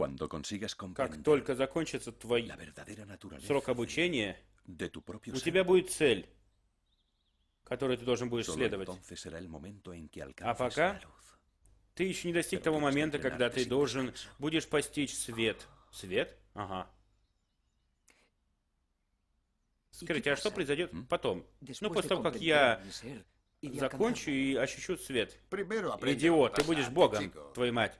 Cuando consigues Как только закончится твой срок обучения, у тебя будет цель, которую ты должен будешь следовать. А пока ты еще не достиг того момента, когда ты должен будешь постичь свет. Свет? Ага. Скажите, а что произойдет потом? Ну, после того, как я закончу и ощущу свет. Идиот, ты будешь богом, твою мать.